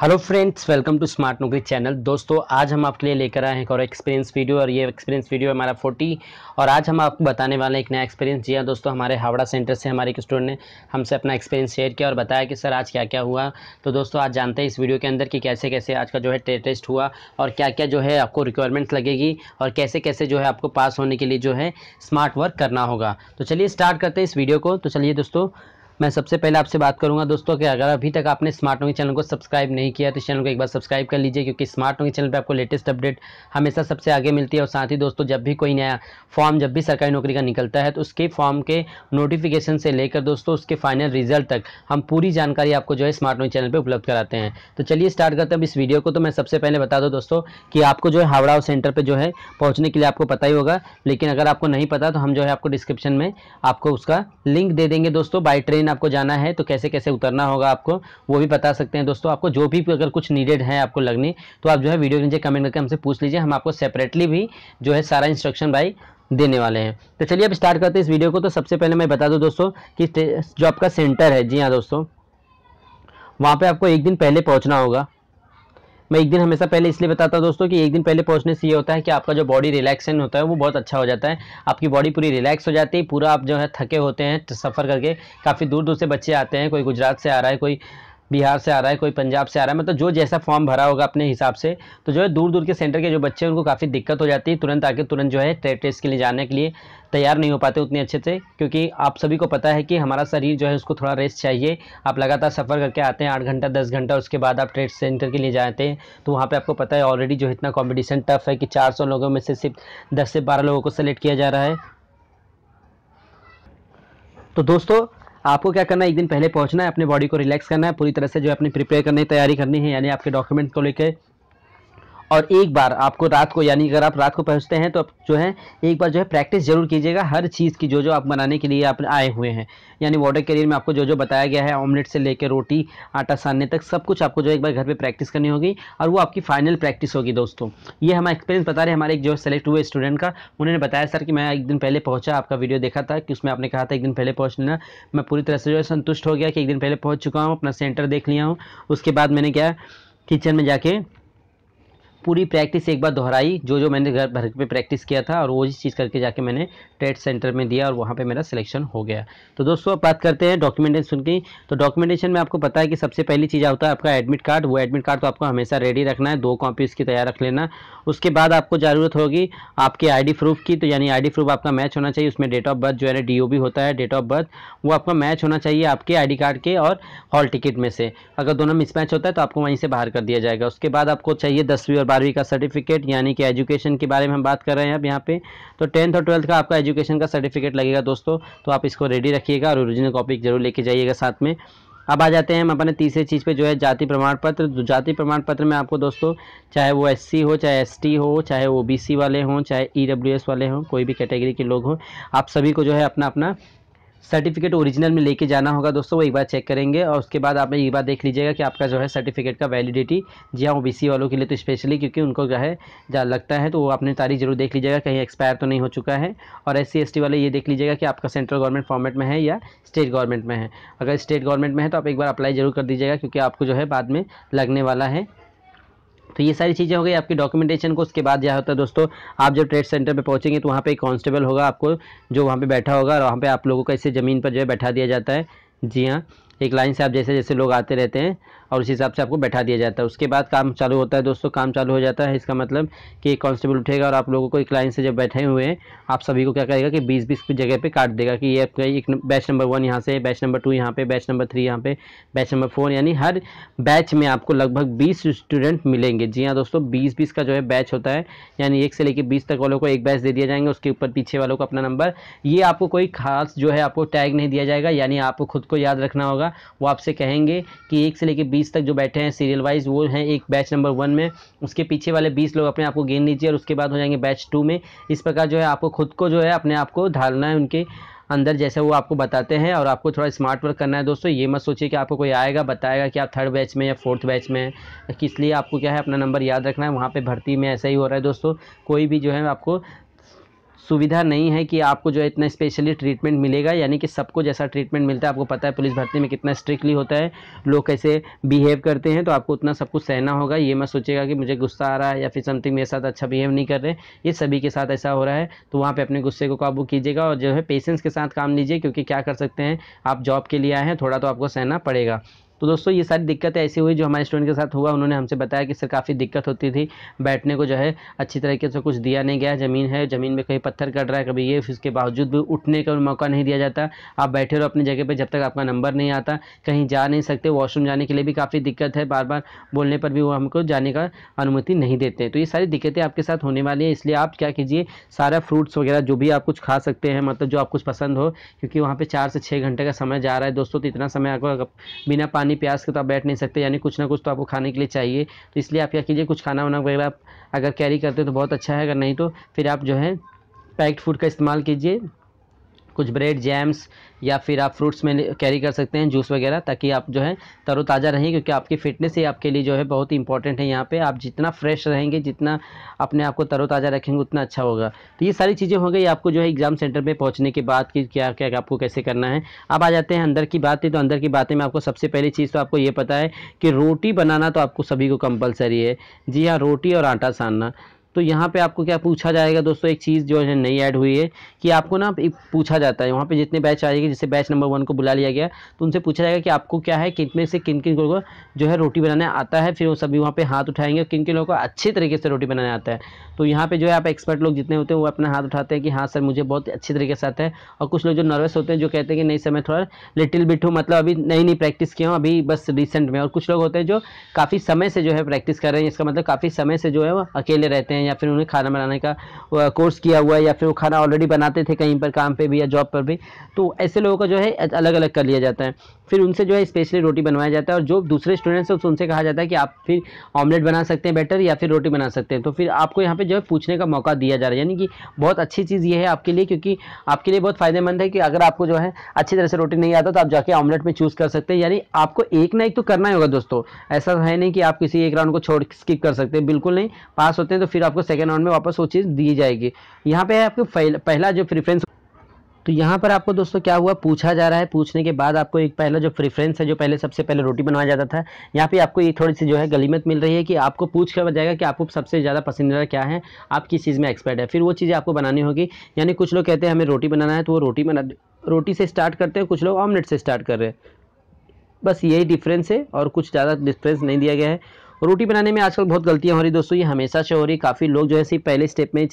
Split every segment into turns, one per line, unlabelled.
hello friends welcome to smart Naukri channel दोस्तों आज हम आपके लिए लेकर आए हैं एक और एक्सपीरियंस वीडियो और ये एक्सपीरियंस वीडियो हमारा फोर्टी और आज हम आपको बताने वाले हैं एक नया एक्सपीरियंस जी हाँ दोस्तों हमारे हावड़ा सेंटर से हमारे एक स्टूडेंट ने हमसे अपना एक्सपीरियंस शेयर किया और बताया कि सर आज क्या क्या हुआ तो दोस्तों आज जानते हैं इस वीडियो के अंदर कि कैसे कैसे आज का जो है टेस्ट हुआ और क्या क्या जो है आपको रिक्वायरमेंट्स लगेगी और कैसे कैसे जो है आपको पास होने के लिए जो है स्मार्ट वर्क करना होगा तो चलिए स्टार्ट करते हैं इस वीडियो को तो चलिए दोस्तों मैं सबसे पहले आपसे बात करूंगा दोस्तों कि अगर अभी तक आपने स्मार्ट नोंग चैनल को सब्सक्राइब नहीं किया तो चैनल को एक बार सब्सक्राइब कर लीजिए क्योंकि स्मार्ट नोंग चैनल पर आपको लेटेस्ट अपडेट हमेशा सबसे आगे मिलती है और साथ ही दोस्तों जब भी कोई नया फॉर्म जब भी सरकारी नौकरी का निकलता है तो उसके फॉर्म के नोटिफिकेशन से लेकर दोस्तों उसके फाइनल रिजल्ट तक हम पूरी जानकारी आपको जो है स्मार्ट नोंग चैनल पर उपलब्ध कराते हैं तो चलिए स्टार्ट करते हैं इस वीडियो को तो मैं सबसे पहले बता दूँ दोस्तों कि आपको जो है हावड़ा सेंटर पर जो है पहुँचने के लिए आपको पता ही होगा लेकिन अगर आपको नहीं पता तो हम जो है आपको डिस्क्रिप्शन में आपको उसका लिंक दे देंगे दोस्तों बाई ट्रेन दिन आपको जाना है तो कैसे कैसे उतरना होगा आपको वो भी बता सकते हैं दोस्तों आपको जो भी अगर कुछ नीडेड है आपको लगनी तो आप जो है वीडियो के नीचे कमेंट करके हमसे पूछ लीजिए हम आपको सेपरेटली भी जो है सारा इंस्ट्रक्शन भाई देने वाले हैं तो चलिए अब स्टार्ट करते हैं इस वीडियो को तो सबसे पहले मैं बता दूँ दोस्तों कि जो आपका सेंटर है जी हाँ दोस्तों वहाँ पर आपको एक दिन पहले पहुँचना होगा मैं एक दिन हमेशा पहले इसलिए बताता दोस्तों कि एक दिन पहले पहुँचने से ये होता है कि आपका जो बॉडी रिलैक्सेशन होता है वो बहुत अच्छा हो जाता है आपकी बॉडी पूरी रिलैक्स हो जाती है पूरा आप जो है थके होते हैं सफ़र करके काफ़ी दूर दूर से बच्चे आते हैं कोई गुजरात से आ रहा है कोई बिहार से आ रहा है कोई पंजाब से आ रहा है मतलब जो जैसा फॉर्म भरा होगा अपने हिसाब से तो जो है दूर दूर के सेंटर के जो बच्चे हैं उनको काफ़ी दिक्कत हो जाती है तुरंत आके तुरंत जो है ट्रेड टेस्ट के लिए जाने के लिए तैयार नहीं हो पाते उतने अच्छे से क्योंकि आप सभी को पता है कि हमारा शरीर जो है उसको थोड़ा रेस्ट चाहिए आप लगातार सफ़र करके आते हैं आठ घंटा दस घंटा उसके बाद आप ट्रेड सेंटर के लिए जाते हैं तो वहाँ पर आपको पता है ऑलरेडी जो इतना कॉम्पिटिशन टफ है कि चार लोगों में से सिर्फ दस से बारह लोगों को सेलेक्ट किया जा रहा है तो दोस्तों आपको क्या करना है एक दिन पहले पहुंचना है अपने बॉडी को रिलैक्स करना है पूरी तरह से जो अपनी प्रिपेयर करने की तैयारी करनी है यानी आपके डॉक्यूमेंट को लेकर और एक बार आपको रात को यानी अगर आप रात को पहुँचते हैं तो आप जो है एक बार जो है प्रैक्टिस जरूर कीजिएगा हर चीज़ की जो जो आप बनाने के लिए आप आए हुए हैं यानी वाटर कैरियर में आपको जो जो बताया गया है ऑमलेट से लेकर रोटी आटा सानने तक सब कुछ आपको जो एक बार घर पर प्रैक्टिस करनी होगी और वो आपकी फाइनल प्रैक्टिस होगी दोस्तों ये हमारा एक्सपीरियंस बता रहे हमारे एक जो सेलेक्ट हुए स्टूडेंट का उन्होंने बताया सर कि मैं एक दिन पहले पहुँचा आपका वीडियो देखा था कि उसमें आपने कहा था एक दिन पहले पहुँच लेना मैं पूरी तरह से जो है संतुष्ट हो गया कि एक दिन पहले पहुँच चुका हूँ अपना सेंटर देख लिया हूँ उसके बाद मैंने क्या किचन में जाके पूरी प्रैक्टिस एक बार दोहराई जो जो मैंने घर भर पे प्रैक्टिस किया था और वो चीज़ करके जाके मैंने ट्रेड सेंटर में दिया और वहाँ पे मेरा सिलेक्शन हो गया तो दोस्तों अब बात करते हैं डॉक्यूमेंटेशन की तो डॉक्यूमेंटेशन में आपको पता है कि सबसे पहली चीज़ होता है आपका एडमिट कार्ड वो एडमिट कार्ड तो आपको हमेशा रेडी रखना है दो कॉपी उसकी तैयार रख लेना उसके बाद आपको ज़रूरत होगी आपके आई प्रूफ की तो यानी आई प्रूफ आपका मैच होना चाहिए उसमें डेट ऑफ बर्थ जो है ना डी होता है डेट ऑफ बर्थ वो आपका मैच होना चाहिए आपके आई कार्ड के और हॉल टिकट में से अगर दोनों मिसमैच होता है तो आपको वहीं से बाहर कर दिया जाएगा उसके बाद आपको चाहिए दसवीं और बारहवीं का सर्टिफिकेट यानी कि एजुकेशन के बारे में हम बात कर रहे हैं अब यहाँ पे तो टेंथ और ट्वेल्थ का आपका एजुकेशन का सर्टिफिकेट लगेगा दोस्तों तो आप इसको रेडी रखिएगा और ओरिजिनल कॉपी जरूर लेके जाइएगा साथ में अब आ जाते हैं हम अपने तीसरे चीज़ पे जो है जाति प्रमाण पत्र तो जाति प्रमाण पत्र में आपको दोस्तों चाहे वो एससी हो चाहे एसटी हो चाहे ओबीसी वाले हों चाहे ईडब्ल्यूएस e वाले हों कोई भी कैटेगरी के लोग हों आप सभी को जो है अपना अपना सर्टिफिकेट ओरिजिनल में लेके जाना होगा दोस्तों वो एक बार चेक करेंगे और उसके बाद आप एक बार देख लीजिएगा कि आपका जो है सर्टिफिकेट का वैलिडिटी जी हाँ ओ वालों के लिए तो स्पेशली क्योंकि उनको जो है जहाँ लगता है तो वो अपनी तारीख जरूर देख लीजिएगा कहीं एक्सपायर तो नहीं हो चुका है और एस सी वाले ये देख लीजिएगा कि आपका सेंट्रल गवर्नमेंट फॉर्मेट में है या स्टेट गवर्नमेंट में है अगर स्टेट गवर्नमेंट में है तो आप एक बार अप्लाई जरूर कर दीजिएगा क्योंकि आपको जो है बाद में लगने वाला है तो ये सारी चीज़ें हो गई आपकी डॉक्यूमेंटेशन को उसके बाद क्या होता है दोस्तों आप जब ट्रेड सेंटर पे पहुँचेंगे तो वहाँ पे एक कांस्टेबल होगा आपको जो वहाँ पे बैठा होगा और वहाँ पे आप लोगों का इसे ज़मीन पर जो है बैठा दिया जाता है जी हाँ एक लाइन से आप जैसे जैसे लोग आते रहते हैं और उस हिसाब से आपको बैठा दिया जाता है उसके बाद काम चालू होता है दोस्तों काम चालू हो जाता है इसका मतलब कि एक कॉन्स्टेबल उठेगा और आप लोगों को एक लाइन से जब बैठे हुए हैं आप सभी को क्या करेगा कि बीस बीस जगह पर काट देगा कि ये आपका एक बैच नंबर वन यहाँ से बैच नंबर टू यहाँ पर बैच नंबर थ्री यहाँ पर बैच नंबर फोर यानी हर बैच में आपको लगभग बीस स्टूडेंट मिलेंगे जी हाँ दोस्तों बीस बीस का जो है बैच होता है यानी एक से लेकर बीस तक वालों को एक बैच दे दिया जाएंगे उसके ऊपर पीछे वालों को अपना नंबर ये आपको कोई खास जो है आपको टैग नहीं दिया जाएगा यानी आपको खुद को याद रखना होगा वो आपसे कहेंगे कि एक से लेकर बीस तक जो बैठे हैं सीरियल वाइज वो हैं एक बैच नंबर वन में उसके पीछे वाले बीस लोग अपने आप को गेंद लीजिए और उसके बाद हो जाएंगे बैच टू में इस प्रकार जो है आपको खुद को जो है अपने आप को ढालना है उनके अंदर जैसे वो आपको बताते हैं और आपको थोड़ा स्मार्ट वर्क करना है दोस्तों ये मत सोचिए कि आपको कोई आएगा बताएगा कि आप थर्ड बैच में या फोर्थ बैच में किस लिए आपको क्या है अपना नंबर याद रखना है वहाँ पे भर्ती में ऐसा ही हो रहा है दोस्तों कोई भी जो है आपको सुविधा नहीं है कि आपको जो है इतना स्पेशली ट्रीटमेंट मिलेगा यानी कि सबको जैसा ट्रीटमेंट मिलता है आपको पता है पुलिस भर्ती में कितना स्ट्रिक्टली होता है लोग कैसे बिहेव करते हैं तो आपको उतना सब कुछ सहना होगा ये मैं सोचेगा कि मुझे गुस्सा आ रहा है या फिर समथिंग मेरे साथ अच्छा बिहेव नहीं कर रहे ये सभी के साथ ऐसा हो रहा है तो वहाँ पर अपने गुस्से को काबू कीजिएगा और जो है पेशेंस के साथ काम लीजिए क्योंकि क्या कर सकते हैं आप जॉब के लिए आए हैं थोड़ा तो आपको सहना पड़ेगा तो दोस्तों ये सारी दिक्कतें ऐसी हुई जो हमारे स्टूडेंट के साथ हुआ उन्होंने हमसे बताया कि सर काफ़ी दिक्कत होती थी बैठने को जो है अच्छी तरीके से कुछ दिया नहीं गया ज़मीन है ज़मीन में कहीं पत्थर कट रहा है कभी ये उसके बावजूद भी उठने का मौका नहीं दिया जाता आप बैठे रहो अपनी जगह पर जब तक आपका नंबर नहीं आता कहीं जा नहीं सकते वॉशरूम जाने के लिए भी काफ़ी दिक्कत है बार बार बोलने पर भी वो हमको जाने का अनुमति नहीं देते तो ये सारी दिक्कतें आपके साथ होने वाली है इसलिए आप क्या कीजिए सारा फ्रूट्स वगैरह जो भी आप कुछ खा सकते हैं मतलब जो आप कुछ पसंद हो क्योंकि वहाँ पर चार से छः घंटे का समय जा रहा है दोस्तों तो इतना समय आपको बिना पानी पानी प्यास के तो आप बैठ नहीं सकते यानी कुछ ना कुछ तो आपको खाने के लिए चाहिए तो इसलिए आप क्या कीजिए कुछ खाना वाना वगैरह आप अगर कैरी करते हो तो बहुत अच्छा है अगर नहीं तो फिर आप जो है पैक्ड फूड का इस्तेमाल कीजिए कुछ ब्रेड जैम्स या फिर आप फ्रूट्स में कैरी कर सकते हैं जूस वगैरह ताकि आप जो है तरोताज़ा रहें क्योंकि आपकी फ़िटनेस ही आपके लिए जो है बहुत ही इंपॉर्टेंट है यहाँ पर आप जितना फ्रेश रहेंगे जितना अपने आप को तरोताज़ा रखेंगे उतना अच्छा होगा तो ये सारी चीज़ें हो गई आपको जो है एग्ज़ाम सेंटर पर पहुँचने के बाद कि क्या क्या आपको कैसे करना है अब आ जाते हैं अंदर की बातें तो अंदर की बातें में आपको सबसे पहली चीज़ तो आपको ये पता है कि रोटी बनाना तो आपको सभी को कंपलसरी है जी हाँ रोटी और आटा सानना तो यहाँ पे आपको क्या पूछा जाएगा दोस्तों एक चीज़ जो है नई ऐड हुई है कि आपको ना पूछा जाता है वहाँ पे जितने बैच जाएगी जैसे बैच नंबर वन को बुला लिया गया तो उनसे पूछा जाएगा कि आपको क्या है कितने से किन किन लोगों को जो है रोटी बनाने आता है फिर वो सभी वहाँ पर हाथ उठाएंगे और किन किन लोगों को अच्छे तरीके से रोटी बनाने आता है तो यहाँ पर जो है आप एक्सपर्ट लोग जितने होते हैं वो अपना हाथ उठाते हैं कि हाँ सर मुझे बहुत अच्छे तरीके से आता है और कुछ लोग जो नर्वस होते हैं जो कहते हैं कि नहीं सर मैं थोड़ा लिटिल बिट हूँ मतलब अभी नई नई प्रैक्टिस किया हूँ अभी बस रिसेंट में और कुछ लोग होते हैं जो काफ़ी समय से जो है प्रैक्टिस कर रहे हैं इसका मतलब काफ़ी समय से जो है वो अकेले रहते हैं या फिर उन्हें खाना बनाने का कोर्स किया हुआ है या फिर वो खाना ऑलरेडी बनाते थे कहीं पर काम पर भी या जॉब पर भी तो ऐसे लोगों का जो है अलग अलग कर लिया जाता है फिर उनसे जो है स्पेशली रोटी बनवाया जाता है और जो दूसरे स्टूडेंट्स हैं उनसे कहा जाता है कि आप फिर ऑमलेट बना सकते हैं बेटर या फिर रोटी बना सकते हैं तो फिर आपको यहाँ पे जो है पूछने का मौका दिया जा रहा है यानी कि बहुत अच्छी चीज़ ये है आपके लिए क्योंकि आपके लिए बहुत फ़ायदेमंद है कि अगर आपको जो है अच्छी तरह से रोटी नहीं आता तो आप जाके ऑमलेट में चूज़ कर सकते हैं यानी आपको एक ना एक तो करना ही होगा दोस्तों ऐसा है नहीं कि आप किसी एक राउंड को छोड़ स्किप कर सकते हैं बिल्कुल नहीं पास होते हैं तो फिर आपको सेकेंड राउंड में वापस वो चीज़ दी जाएगी यहाँ पे है आपको पहला जो प्रिफ्रेंस तो यहाँ पर आपको दोस्तों क्या हुआ पूछा जा रहा है पूछने के बाद आपको एक पहला जो प्रिफरेंस है जो पहले सबसे पहले रोटी बनवाया जाता था यहाँ पे आपको ये थोड़ी सी जो है गलीमत मिल रही है कि आपको पूछ कर जाएगा कि आपको सबसे ज़्यादा पसंदीदा क्या है आप किस चीज़ में एक्सपर्ट है फिर वो चीज़ें आपको बनानी होगी यानी कुछ लोग कहते हैं हमें रोटी बनाना है तो वो रोटी बना रोटी से स्टार्ट करते हैं कुछ लोग ऑमलेट से स्टार्ट कर रहे हैं बस यही डिफरेंस है और कुछ ज़्यादा डिफरेंस नहीं दिया गया है रोटी बनाने में आजकल बहुत गलतियाँ हो रही दोस्तों ये हमेशा से हो रही काफ़ी लोग जो है सिर्फ पहले स्टेप में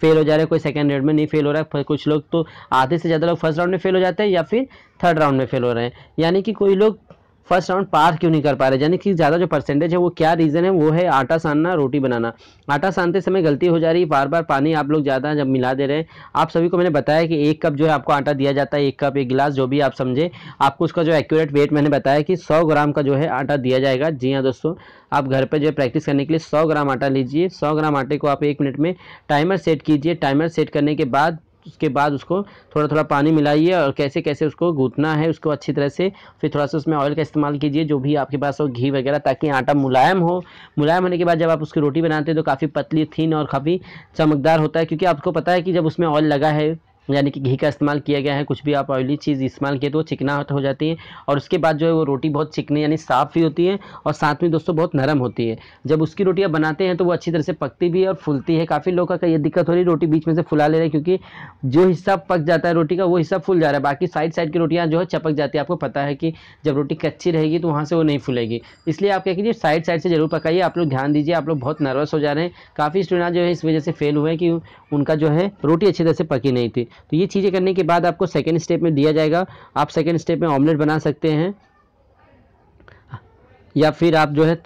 फेल हो जा रहे हैं कोई सेकेंड राउंड में नहीं फेल हो रहा है कुछ लोग तो आधे से ज़्यादा लोग फर्स्ट राउंड में फेल हो जाते हैं या फिर थर्ड राउंड में फेल हो रहे हैं यानी कि कोई लोग फर्स्ट राउंड पास क्यों नहीं कर पा रहे यानी कि ज़्यादा जो परसेंटेज है वो क्या रीज़न है वो है आटा सानना रोटी बनाना आटा सानते समय गलती हो जा रही है बार बार पानी आप लोग ज़्यादा जब मिला दे रहे हैं आप सभी को मैंने बताया कि एक कप जो है आपको आटा दिया जाता है एक कप एक गिलास जो भी आप समझे आपको उसका जो एक्यूरेट वेट मैंने बताया कि सौ ग्राम का जो है आटा दिया जाएगा जी हाँ दोस्तों आप घर पर जो है प्रैक्टिस करने के लिए सौ ग्राम आटा लीजिए सौ ग्राम आटे को आप एक मिनट में टाइमर सेट कीजिए टाइमर सेट करने के बाद उसके बाद उसको थोड़ा थोड़ा पानी मिलाइए और कैसे कैसे उसको गूंथना है उसको अच्छी तरह से फिर थोड़ा सा उसमें ऑयल का इस्तेमाल कीजिए जो भी आपके पास हो घी वगैरह ताकि आटा मुलायम हो मुलायम होने के बाद जब आप उसकी रोटी बनाते हैं तो काफ़ी पतली थीन और काफ़ी चमकदार होता है क्योंकि आपको पता है कि जब उसमें ऑयल लगा है यानी कि घी का इस्तेमाल किया गया है कुछ भी आप ऑयली चीज़ इस्तेमाल किए तो वो चिकना हो जाती है और उसके बाद जो है वो रोटी बहुत चिकनी यानी साफ़ भी होती है और साथ में दोस्तों बहुत नरम होती है जब उसकी रोटी बनाते हैं तो वो अच्छी तरह से पकती भी है और फूलती है काफ़ी लोगों का ये दिक्कत हो रही है रोटी बीच में से फुला ले रहे हैं क्योंकि जो हिस्सा पक जाता है रोटी का वो हिस्सा फूल जा रहा है बाकी साइड साइड की रोटियाँ जो है चपक जाती है आपको पता है कि जब रोटी कच्ची रहेगी तो वहाँ से वो नहीं फूलेगी इसलिए आप क्या कीजिए साइड साइड से ज़रूर पकाइए आप लोग ध्यान दीजिए आप लोग बहुत नर्वस हो जा रहे हैं काफ़ी स्टूडेंट जो है इस वजह से फेल हुए हैं कि उनका जो है रोटी अच्छी तरह से पकी नहीं थी तो ये चीज़ें करने के बाद आपको सेकेंड स्टेप में दिया जाएगा आप सेकेंड स्टेप में ऑमलेट बना सकते हैं या फिर आप जो है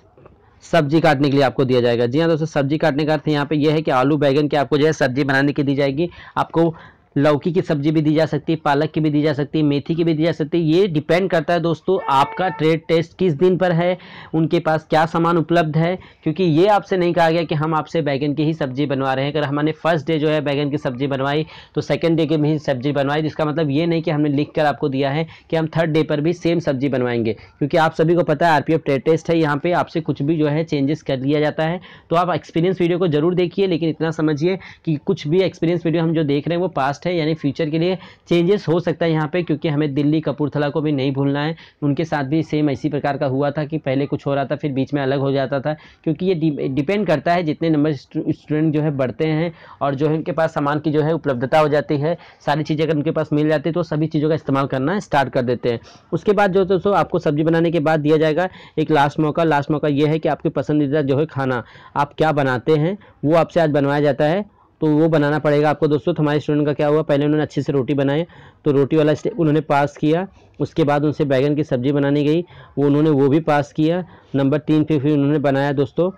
सब्जी काटने के लिए आपको दिया जाएगा जी हाँ दोस्तों सब्जी काटने का अर्थ यहाँ पे ये है कि आलू बैगन की आपको जो है सब्जी बनाने की दी जाएगी आपको लौकी की सब्जी भी दी जा सकती है पालक की भी दी जा सकती है मेथी की भी दी जा सकती है ये डिपेंड करता है दोस्तों आपका ट्रेड टेस्ट किस दिन पर है उनके पास क्या सामान उपलब्ध है क्योंकि ये आपसे नहीं कहा गया कि हम आपसे बैगन की ही सब्ज़ी बनवा रहे हैं अगर हमारे फर्स्ट डे जो है बैगन की सब्ज़ी बनवाई तो सेकेंड डे की भी सब्ज़ी बनवाई जिसका मतलब ये नहीं कि हमने लिख कर आपको दिया है कि हम थर्ड डे पर भी सेम सब्ज़ी बनवाएंगे क्योंकि आप सभी को पता है आर ट्रेड टेस्ट है यहाँ पर आपसे कुछ भी जो है चेंजेस कर लिया जाता है तो आप एक्सपीरियंस वीडियो को ज़रूर देखिए लेकिन इतना समझिए कि कुछ भी एक्सपीरियंस वीडियो हम जो देख रहे हैं वो पास्ट पास्ट है यानी फ्यूचर के लिए चेंजेस हो सकता है यहाँ पे क्योंकि हमें दिल्ली कपूरथला को भी नहीं भूलना है उनके साथ भी सेम इसी प्रकार का हुआ था कि पहले कुछ हो रहा था फिर बीच में अलग हो जाता था क्योंकि ये डिपेंड करता है जितने नंबर स्टूडेंट जो है बढ़ते हैं और जो है उनके पास सामान की जो है उपलब्धता हो जाती है सारी चीज़ें अगर उनके पास मिल जाती है तो सभी चीज़ों का इस्तेमाल करना स्टार्ट कर देते हैं उसके बाद जो दोस्तों आपको सब्जी बनाने के बाद दिया जाएगा एक लास्ट मौका लास्ट मौका ये है कि आपके पसंदीदा जो है खाना आप क्या बनाते हैं वो आपसे आज बनवाया जाता है तो वो बनाना पड़ेगा आपको दोस्तों तो हमारे स्टूडेंट का क्या हुआ पहले उन्होंने अच्छे से रोटी बनाई तो रोटी वाला स्टेप उन्होंने पास किया उसके बाद उनसे बैगन की सब्ज़ी बनानी गई वो उन्होंने वो भी पास किया नंबर तीन पे फिर उन्होंने बनाया दोस्तों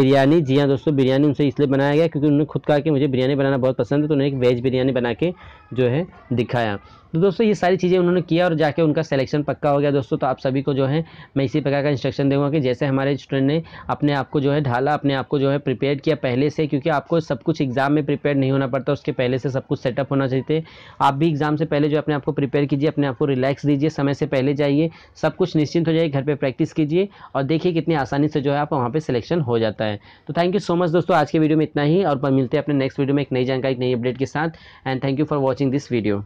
बिरयानी जी हाँ दोस्तों बिरयानी उनसे इसलिए बनाया गया क्योंकि उन्होंने खुद कहा कि मुझे बिरयानी बनाना बहुत पसंद है तो उन्होंने एक वेज बिरयानी बना के जो है दिखाया तो दोस्तों ये सारी चीज़ें उन्होंने किया और जाके उनका सिलेक्शन पक्का हो गया दोस्तों तो आप सभी को जो है मैं इसी प्रकार का इंस्ट्रक्शन दूंगा कि जैसे हमारे स्टूडेंट ने अपने आप को जो है ढाला अपने आप को जो है प्रिपेयर किया पहले से क्योंकि आपको सब कुछ एग्ज़ाम में प्रिपेयर नहीं होना पड़ता उसके पहले से सब कुछ सेटअप होना चाहिए आप भी एग्ज़ाम से पहले जो अपने आपको प्रिपेयर कीजिए अपने आपको रिलैक्स दीजिए समय से पहले जाइए सब कुछ निश्चिंत हो जाइए घर पर प्रैक्टिस कीजिए और देखिए कितनी आसानी से जो है आप वहाँ पर सिलेक्शन हो जाता है तो थैंक यू सो मच दोस्तों आज के वीडियो में इतना ही और मिलते हैं अपने नेक्स्ट वीडियो में एक नई जानकारी एक नई अपडेट के साथ and thank you for watching this video